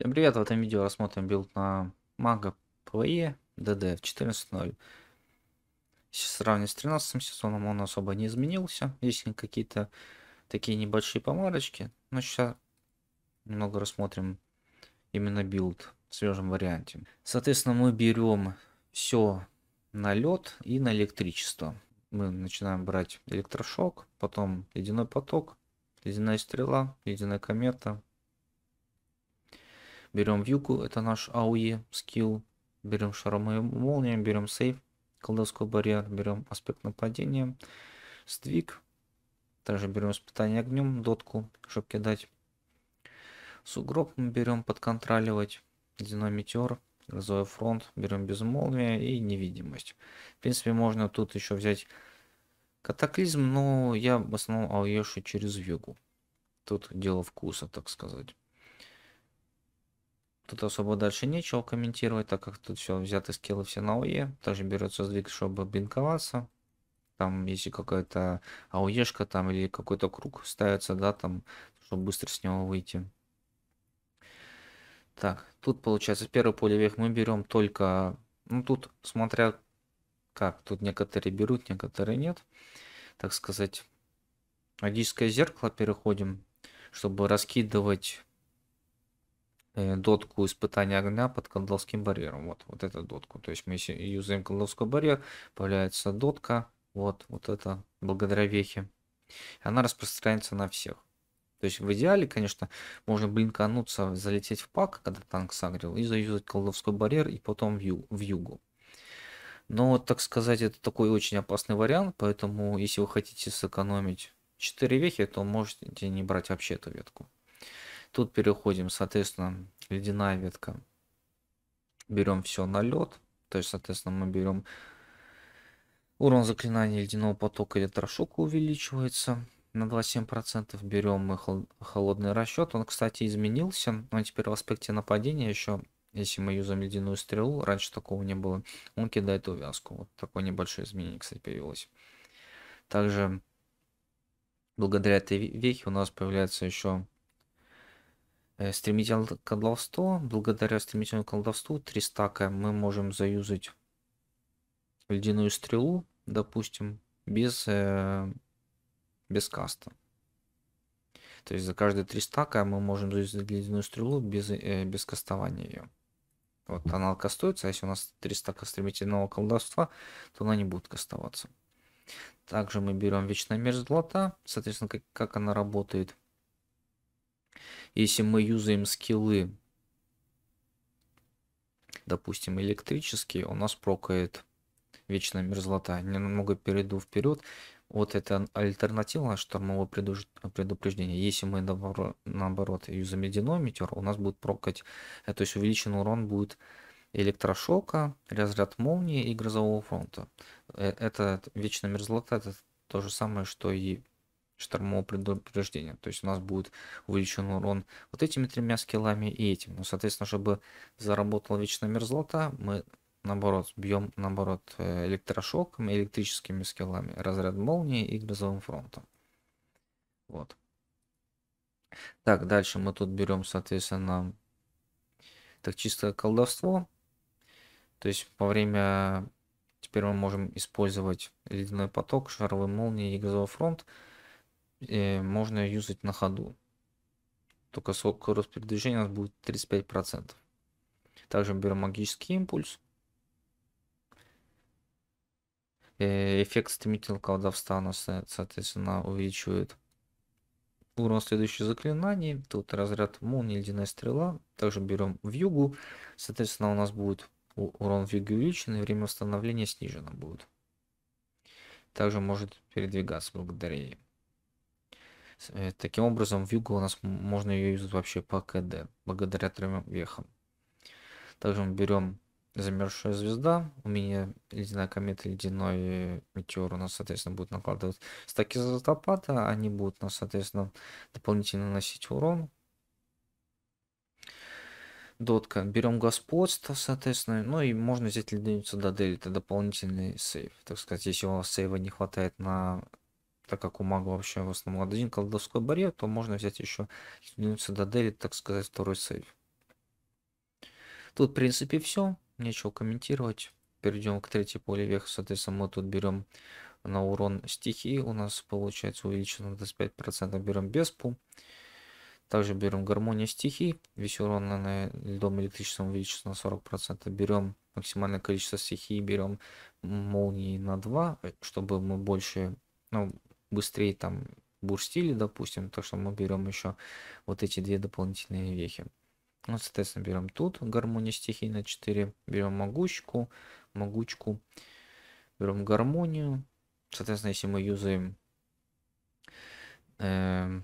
Всем привет, в этом видео рассмотрим билд на мага PvE DD в 14.0. Если сравнивать с 13 сезоном, он особо не изменился. Есть какие-то такие небольшие помарочки. Но ну, сейчас немного рассмотрим именно билд в свежем варианте. Соответственно, мы берем все на лед и на электричество. Мы начинаем брать электрошок, потом ледяной поток, ледяная стрела, ледяная комета, Берем вьюку, это наш ауе e скилл. Берем шаромые молния, берем сейф, колдовской барьер, берем аспект нападения, ствик. Также берем испытание огнем, дотку, чтобы кидать. Сугроб мы берем подконтроливать, ледяной метеор, грозовой фронт, берем безмолвие и невидимость. В принципе, можно тут еще взять катаклизм, но я в основном ауешу e через югу. Тут дело вкуса, так сказать. Тут особо дальше нечего комментировать, так как тут все взяты скиллы все на ОЕ. Также берется сдвиг, чтобы бинковаться. Там, если какая-то АОЕшка там или какой-то круг ставится, да, там, чтобы быстро с него выйти. Так, тут получается первый поле вверх мы берем только, ну тут смотря как, тут некоторые берут, некоторые нет, так сказать. Адическое зеркало переходим, чтобы раскидывать Э, дотку испытания огня под колдовским барьером. Вот, вот эту дотку. То есть мы юзаем колдовской барьер, появляется дотка. Вот, вот это благодаря вехе. Она распространяется на всех. То есть в идеале, конечно, можно блинкануться, залететь в пак, когда танк сагрил, и заюзать колдовской барьер, и потом в ю в югу. Но, так сказать, это такой очень опасный вариант, поэтому если вы хотите сэкономить 4 вехи, то можете не брать вообще эту ветку. Тут переходим, соответственно, ледяная ветка. Берем все на лед. То есть, соответственно, мы берем урон заклинания ледяного потока или электрошока увеличивается на 27%. Берем мы холодный расчет. Он, кстати, изменился. но теперь в аспекте нападения еще, если мы юзаем ледяную стрелу, раньше такого не было, он кидает увязку. Вот такое небольшое изменение, кстати, появилось. Также благодаря этой вехе у нас появляется еще Э, Стремитель колдовства. Благодаря стремительному колдовству 3 стака мы можем заюзать ледяную стрелу, допустим, без, э, без каста. То есть за каждые 3 стака мы можем заюзать ледяную стрелу без, э, без кастования ее. Вот она кастуется, а если у нас 3 стака стремительного колдовства, то она не будет кастоваться. Также мы берем вечная мерзлота. Соответственно, как, как она работает – если мы юзаем скиллы, допустим, электрические, у нас прокает вечная мерзлота. Я немного перейду вперед. Вот это альтернатива штормового предупреждения. Если мы наоборот юзаем ледяной метеор, у нас будет прокать, э, то есть увеличенный урон будет электрошока, разряд молнии и грозового фронта. Э, это вечная мерзлота, это то же самое, что и штормового предупреждения. То есть у нас будет увеличен урон вот этими тремя скиллами и этим. Ну, соответственно, чтобы заработала вечная мерзлота, мы наоборот бьем, наоборот, э, электрошоком, электрическими скиллами, разряд молнии и грозовым фронтом. Вот. Так, дальше мы тут берем, соответственно, так чистое колдовство. То есть во время... Теперь мы можем использовать ледяной поток, шаровые молнии и газовый фронт э, можно юзать на ходу. Только скорость передвижения у нас будет 35%. Также берем магический импульс. Э, эффект стремительного колдовства у нас, э, соответственно, увеличивает урон следующих заклинаний. Тут разряд молнии, ледяная стрела. Также берем в югу. Соответственно, у нас будет урон в юге увеличен и время восстановления снижено будет. Также может передвигаться благодаря ей. Э, таким образом, вьюга у нас можно ее юзать вообще по КД, благодаря трем вехам. Также мы берем замерзшая звезда, у меня ледяная комета, ледяной э, метеор у нас, соответственно, будет накладывать стаки затопада, они будут нас, соответственно, дополнительно наносить урон. Дотка. Берем господство, соответственно, ну и можно взять леденицу до дельта, дополнительный сейв. Так сказать, если у вас сейва не хватает на так как у мага вообще в основном один колдовской барьер, то можно взять еще до Дэвид, так сказать, второй сейф. Тут, в принципе, все. Нечего комментировать. Перейдем к третьей поле веха. Соответственно, мы тут берем на урон стихии. У нас получается увеличено на 25%. Берем беспу. Также берем гармония стихий. Весь урон на льдом электричеством увеличится на 40%. Берем максимальное количество стихий. Берем молнии на 2, э, чтобы мы больше ну, быстрее там бурстили, допустим, то, что мы берем еще вот эти две дополнительные вехи. ну соответственно, берем тут гармония стихий на 4, берем могучку, могучку, берем гармонию. Соответственно, если мы юзаем э,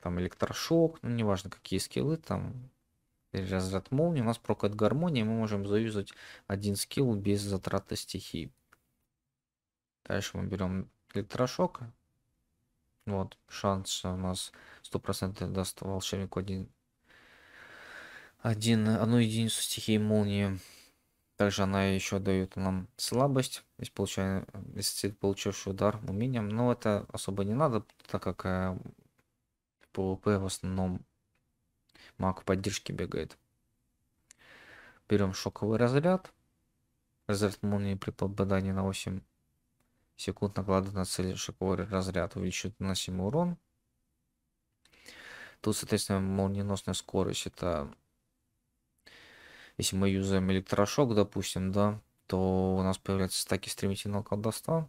там электрошок, ну, неважно какие скиллы, там разряд молнии, у нас прокат гармонии, мы можем заюзать один скилл без затраты стихий Дальше мы берем электрошок, вот, шанс у нас 100% даст волшебнику один, один, одну единицу стихии молнии. Также она еще дает нам слабость, если, получаем если получивший удар умением. Но это особо не надо, так как э, в ПВП в основном маг поддержки бегает. Берем шоковый разряд. Разряд молнии при попадании на 8 секунд наклада на цель шиковый разряд увеличивает наносимый урон. Тут, соответственно, молниеносная скорость. Это если мы юзаем электрошок, допустим, да, то у нас появляется стаки стремительного колдовства.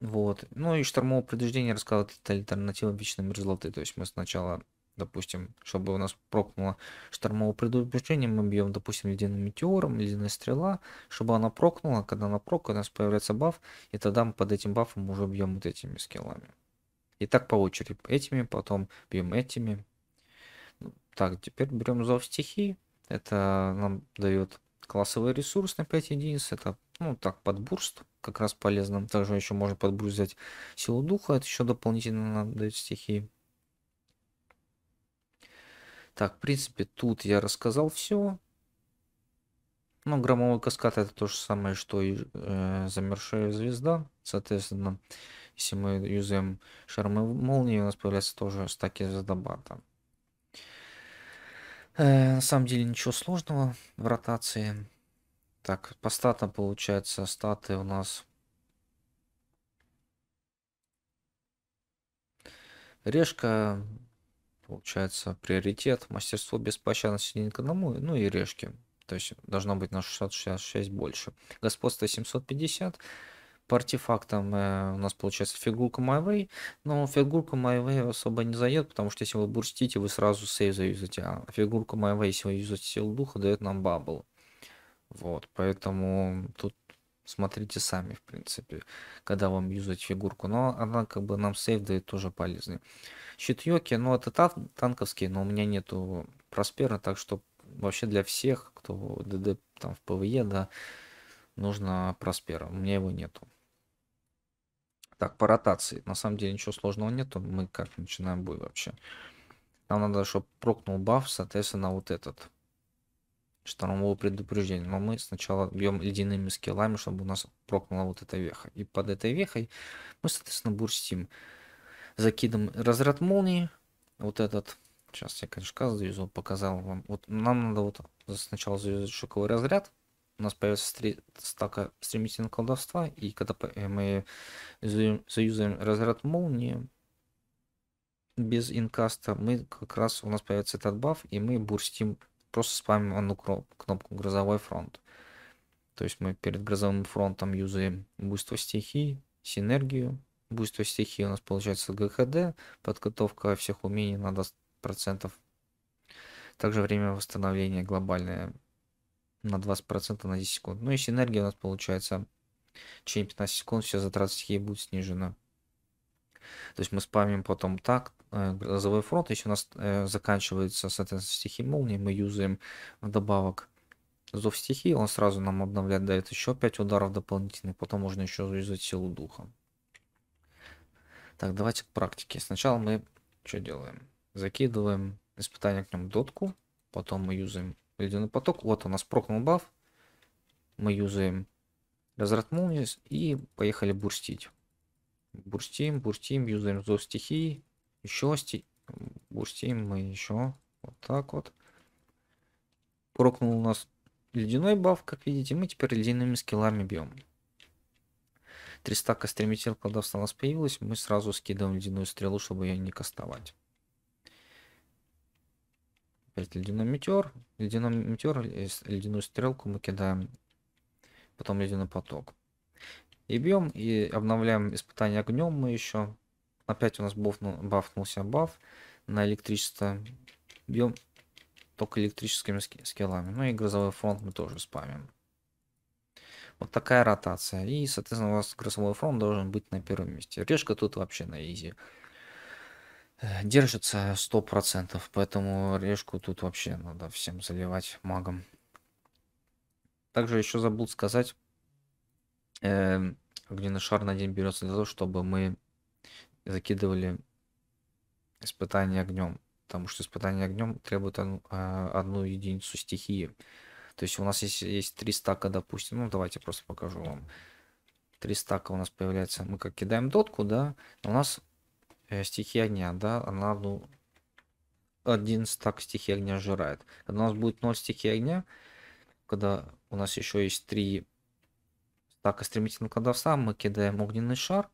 Вот. Ну и штормовое предупреждение рассказывает альтернатива вечной мерзлоты. То есть мы сначала допустим, чтобы у нас прокнуло штормовое предупреждение, мы бьем, допустим, ледяным метеором, ледяная стрела, чтобы она прокнула, когда она прокнула, у нас появляется баф, и тогда мы под этим бафом уже бьем вот этими скиллами. И так по очереди, этими, потом бьем этими. Ну, так, теперь берем зов стихии, это нам дает классовый ресурс на 5 единиц, это, ну, так, под бурст, как раз полезно. Также еще можно подбурст взять силу духа, это еще дополнительно нам дает стихии. Так, в принципе, тут я рассказал все. Но ну, громовой каскад это то же самое, что и э, замершая звезда. Соответственно, если мы юзаем шармы молнии, у нас появляется тоже стаки звездобата. Э, на самом деле ничего сложного в ротации. Так, по статам получается, статы у нас Решка получается приоритет, мастерство беспощадности к одному ну и решки. То есть должно быть на 666 больше. Господство 750. По артефактам э, у нас получается фигурка MyWay, но фигурка MyWay особо не зайдет, потому что если вы бурстите, вы сразу сейв заюзаете, а фигурка MyWay, если вы юзаете силу духа, дает нам бабл. Вот, поэтому тут смотрите сами, в принципе, когда вам юзать фигурку. Но она как бы нам сейф дает тоже полезный. Щит Йоки, ну это тан танковский, но у меня нету проспера, так что вообще для всех, кто ДД там в ПВЕ, да, нужно проспера. У меня его нету. Так, по ротации. На самом деле ничего сложного нету. Мы как начинаем бой вообще. Нам надо, чтобы прокнул баф, соответственно, вот этот штормового предупреждения. Но мы сначала бьем ледяными скиллами, чтобы у нас прокнула вот эта веха. И под этой вехой мы, соответственно, бурстим. закидываем разряд молнии. Вот этот. Сейчас я, конечно, завезу, показал вам. Вот нам надо вот сначала завязать шоковый разряд. У нас появится три стака стремительного колдовства. И когда э, мы заюзаем разряд молнии, без инкаста, мы как раз у нас появится этот баф, и мы бурстим просто спамим одну кнопку «Грозовой фронт». То есть мы перед грозовым фронтом юзаем буйство стихий, синергию. Буйство стихий у нас получается ГХД, подготовка всех умений на 20%. Также время восстановления глобальное на 20% на 10 секунд. Ну и синергия у нас получается через течение 15 секунд все затраты стихии будут снижены, То есть мы спамим потом так, Э, грозовой фронт. Еще у нас э, заканчивается, соответственно, стихи молнии. Мы юзаем вдобавок зов стихии. Он сразу нам обновляет, дает еще 5 ударов дополнительных. Потом можно еще юзать силу духа. Так, давайте к практике. Сначала мы что делаем? Закидываем испытание к нему дотку. Потом мы юзаем ледяной поток. Вот у нас прокнул баф. Мы юзаем разряд молнии и поехали бурстить. Бурстим, бурстим, юзаем зов стихии. Еще сти... бурстим мы еще. Вот так вот. Прокнул у нас ледяной баф, как видите. Мы теперь ледяными скиллами бьем. Три стака стремитель колдовства у нас появилось. Мы сразу скидываем ледяную стрелу, чтобы ее не кастовать. Опять ледяной метеор. Ледяной метеор, э, ледяную стрелку мы кидаем. Потом ледяной поток. И бьем, и обновляем испытание огнем мы еще. Опять у нас бафну, бафнулся баф на электричество. Бьем только электрическими скиллами. Ну и грозовой фронт мы тоже спамим. Вот такая ротация. И, соответственно, у вас грозовой фронт должен быть на первом месте. Решка тут вообще на изи. Э, держится 100%, поэтому решку тут вообще надо всем заливать магом. Также еще забыл сказать, э, огненный шар на день берется для того, чтобы мы закидывали испытание огнем, потому что испытание огнем требует а, одну единицу стихии. То есть у нас есть, есть 3 стака, допустим. Ну, давайте просто покажу вам. три стака у нас появляется. Мы как кидаем дотку, да, у нас э, стихия огня, да, она одну... Один стак стихии огня сжирает, Когда у нас будет 0 стихии огня, когда у нас еще есть три стака стремительного колдовства, мы кидаем огненный шар,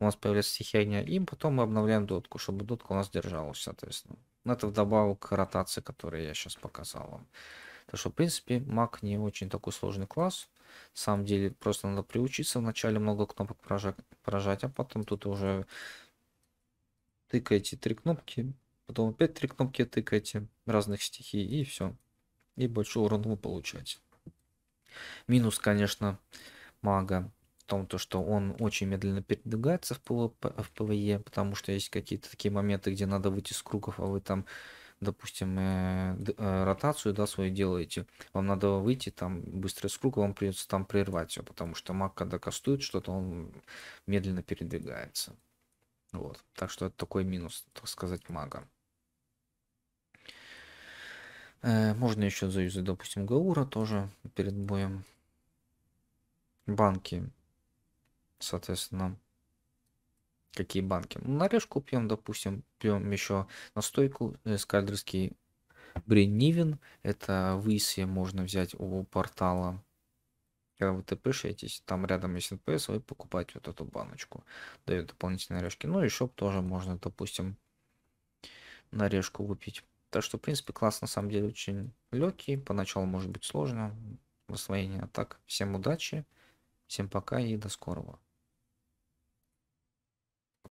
у нас появляется стихийня, и потом мы обновляем дотку, чтобы дотка у нас держалась, соответственно. Ну, это вдобавок к ротации, которую я сейчас показал вам. Так что, в принципе, маг не очень такой сложный класс. На самом деле, просто надо приучиться вначале много кнопок прожать, прожать а потом тут уже тыкаете три кнопки, потом опять три кнопки тыкаете разных стихий, и все. И большой урон вы получаете. Минус, конечно, мага том, то, что он очень медленно передвигается в, ПВП, в ПВЕ, потому что есть какие-то такие моменты, где надо выйти из кругов, а вы там, допустим, э, э, ротацию, да, свою делаете, вам надо выйти там быстро из круга, вам придется там прервать все, потому что маг, когда кастует что-то, он медленно передвигается. Вот, так что это такой минус, так сказать, мага. Э, можно еще заюзать, допустим, Гаура тоже перед боем банки соответственно, какие банки. Ну, нарежку пьем, допустим, пьем еще настойку, э, скальдерский бренивен. Это в ИСе можно взять у портала, когда вы тпшаетесь, там рядом есть НПС, вы покупаете вот эту баночку. Дает дополнительные нарежки. Ну, еще тоже можно, допустим, нарежку выпить. Так что, в принципе, класс на самом деле очень легкий. Поначалу может быть сложно в освоении. А так, всем удачи, всем пока и до скорого.